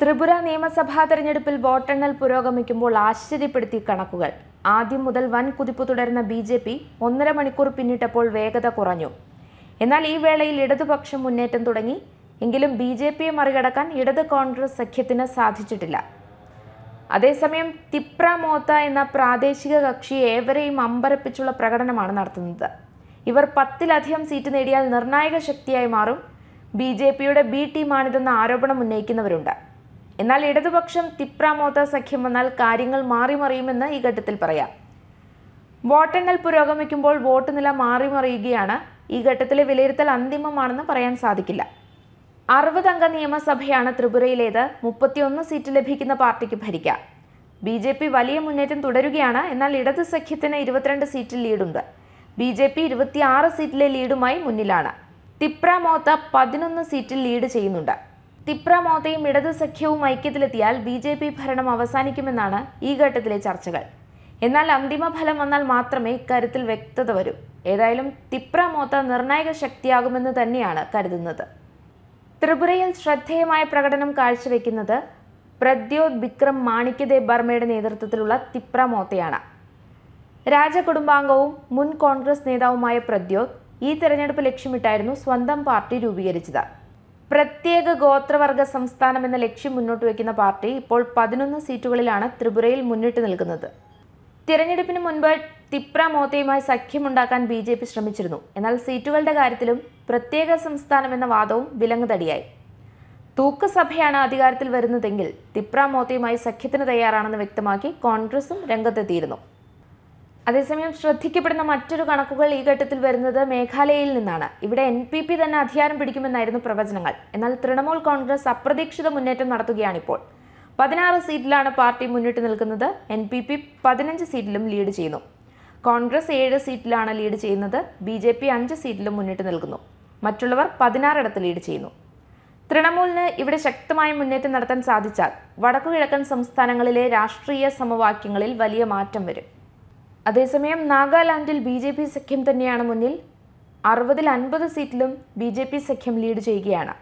ത്രിപുര നിയമസഭാ തെരഞ്ഞെടുപ്പിൽ വോട്ടെണ്ണൽ പുരോഗമിക്കുമ്പോൾ ആശ്ചര്യപ്പെടുത്തി കണക്കുകൾ ആദ്യം മുതൽ വൻ കുതിപ്പ് തുടരുന്ന ബി ജെ പി ഒന്നര മണിക്കൂർ പിന്നിട്ടപ്പോൾ വേഗത കുറഞ്ഞു എന്നാൽ ഈ വേളയിൽ ഇടതുപക്ഷം മുന്നേറ്റം തുടങ്ങി എങ്കിലും ബി ജെ പിയെ മറികടക്കാൻ ഇടത് കോൺഗ്രസ് സഖ്യത്തിന് സാധിച്ചിട്ടില്ല അതേസമയം തിപ്ര മോത്ത എന്ന പ്രാദേശിക കക്ഷി ഏവരെയും അമ്പരപ്പിച്ചുള്ള പ്രകടനമാണ് നടത്തുന്നത് ഇവർ പത്തിലധികം സീറ്റ് നേടിയാൽ നിർണായക ശക്തിയായി മാറും ബി ജെ പിയുടെ ബി ടീമാണിതെന്ന ആരോപണം ഉന്നയിക്കുന്നവരുണ്ട് എന്നാൽ ഇടതുപക്ഷം തിപ്രാമോത്ത സഖ്യം വന്നാൽ കാര്യങ്ങൾ മാറിമറിയുമെന്ന് ഈ ഘട്ടത്തിൽ പറയാം വോട്ടെണ്ണൽ പുരോഗമിക്കുമ്പോൾ വോട്ട് നില മാറിമറിയുകയാണ് ഈ ഘട്ടത്തിലെ വിലയിരുത്തൽ അന്തിമമാണെന്ന് പറയാൻ സാധിക്കില്ല അറുപതംഗ നിയമസഭയാണ് ത്രിപുരയിലേത് മുപ്പത്തിയൊന്ന് സീറ്റ് ലഭിക്കുന്ന പാർട്ടിക്ക് ഭരിക്കാം ബി ജെ പി വലിയ മുന്നേറ്റം തുടരുകയാണ് എന്നാൽ ഇടത് സഖ്യത്തിന് ഇരുപത്തിരണ്ട് സീറ്റിൽ ലീഡുണ്ട് ബി ജെ പി ഇരുപത്തിയാറ് സീറ്റിലെ ലീഡുമായി മുന്നിലാണ് തിപ്ര മോത്ത പതിനൊന്ന് സീറ്റിൽ ലീഡ് ചെയ്യുന്നുണ്ട് തിപ്ര ഇടതു ഇടത് സഖ്യവും ഐക്യത്തിലെത്തിയാൽ ബി ജെ പി ഭരണം അവസാനിക്കുമെന്നാണ് ഈ ഘട്ടത്തിലെ ചർച്ചകൾ എന്നാൽ അന്തിമ ഫലം വന്നാൽ മാത്രമേ ഇക്കാര്യത്തിൽ വ്യക്തത വരൂ ഏതായാലും തിപ്ര മോത്ത നിർണായക ശക്തിയാകുമെന്ന് തന്നെയാണ് കരുതുന്നത് ത്രിപുരയിൽ ശ്രദ്ധേയമായ പ്രകടനം കാഴ്ചവെക്കുന്നത് പ്രദ്യോത് വിക്രം മാണിക്യദേവ് ബർമ്മയുടെ നേതൃത്വത്തിലുള്ള തിപ്ര മോത്തയാണ് രാജകുടുംബാംഗവും മുൻ കോൺഗ്രസ് നേതാവുമായ പ്രദ്യോത് ഈ തെരഞ്ഞെടുപ്പ് ലക്ഷ്യമിട്ടായിരുന്നു സ്വന്തം പാർട്ടി രൂപീകരിച്ചത് പ്രത്യേക ഗോത്രവർഗ സംസ്ഥാനം എന്ന ലക്ഷ്യം മുന്നോട്ട് വയ്ക്കുന്ന പാർട്ടി ഇപ്പോൾ പതിനൊന്ന് സീറ്റുകളിലാണ് ത്രിപുരയിൽ മുന്നിട്ട് നിൽക്കുന്നത് തിരഞ്ഞെടുപ്പിന് മുൻപ് തിപ്ര മോത്തയുമായി സഖ്യമുണ്ടാക്കാൻ ബി ജെ പി ശ്രമിച്ചിരുന്നു എന്നാൽ സീറ്റുകളുടെ കാര്യത്തിലും പ്രത്യേക സംസ്ഥാനം എന്ന വാദവും വിലങ്ങുതടിയായി തൂക്കസഭയാണ് അധികാരത്തിൽ വരുന്നതെങ്കിൽ തിപ്ര മോത്തയുമായി സഖ്യത്തിന് തയ്യാറാണെന്ന് വ്യക്തമാക്കി കോൺഗ്രസും രംഗത്തെത്തിയിരുന്നു അതേസമയം ശ്രദ്ധിക്കപ്പെടുന്ന മറ്റൊരു കണക്കുകൾ ഈ ഘട്ടത്തിൽ വരുന്നത് മേഘാലയയിൽ നിന്നാണ് ഇവിടെ എൻ പി പി തന്നെ അധികാരം പിടിക്കുമെന്നായിരുന്നു പ്രവചനങ്ങൾ എന്നാൽ തൃണമൂൽ കോൺഗ്രസ് അപ്രതീക്ഷിത മുന്നേറ്റം നടത്തുകയാണിപ്പോൾ പതിനാറ് സീറ്റിലാണ് പാർട്ടി മുന്നിട്ട് നിൽക്കുന്നത് എൻ പി പി പതിനഞ്ച് സീറ്റിലും ലീഡ് ചെയ്യുന്നു കോൺഗ്രസ് ഏഴ് സീറ്റിലാണ് ലീഡ് ചെയ്യുന്നത് ബി ജെ പി അഞ്ച് സീറ്റിലും മുന്നിട്ട് നിൽക്കുന്നു മറ്റുള്ളവർ പതിനാറിടത്ത് ലീഡ് ചെയ്യുന്നു തൃണമൂലിന് ഇവിടെ ശക്തമായ മുന്നേറ്റം നടത്താൻ സാധിച്ചാൽ വടക്കുകിഴക്കൻ സംസ്ഥാനങ്ങളിലെ രാഷ്ട്രീയ സമവാക്യങ്ങളിൽ വലിയ മാറ്റം വരും അതേസമയം നാഗാലാൻഡിൽ ബി ജെ പി സഖ്യം തന്നെയാണ് മുന്നിൽ അറുപതിൽ അൻപത് സീറ്റിലും ബി ജെ പി സഖ്യം ലീഡ് ചെയ്യുകയാണ്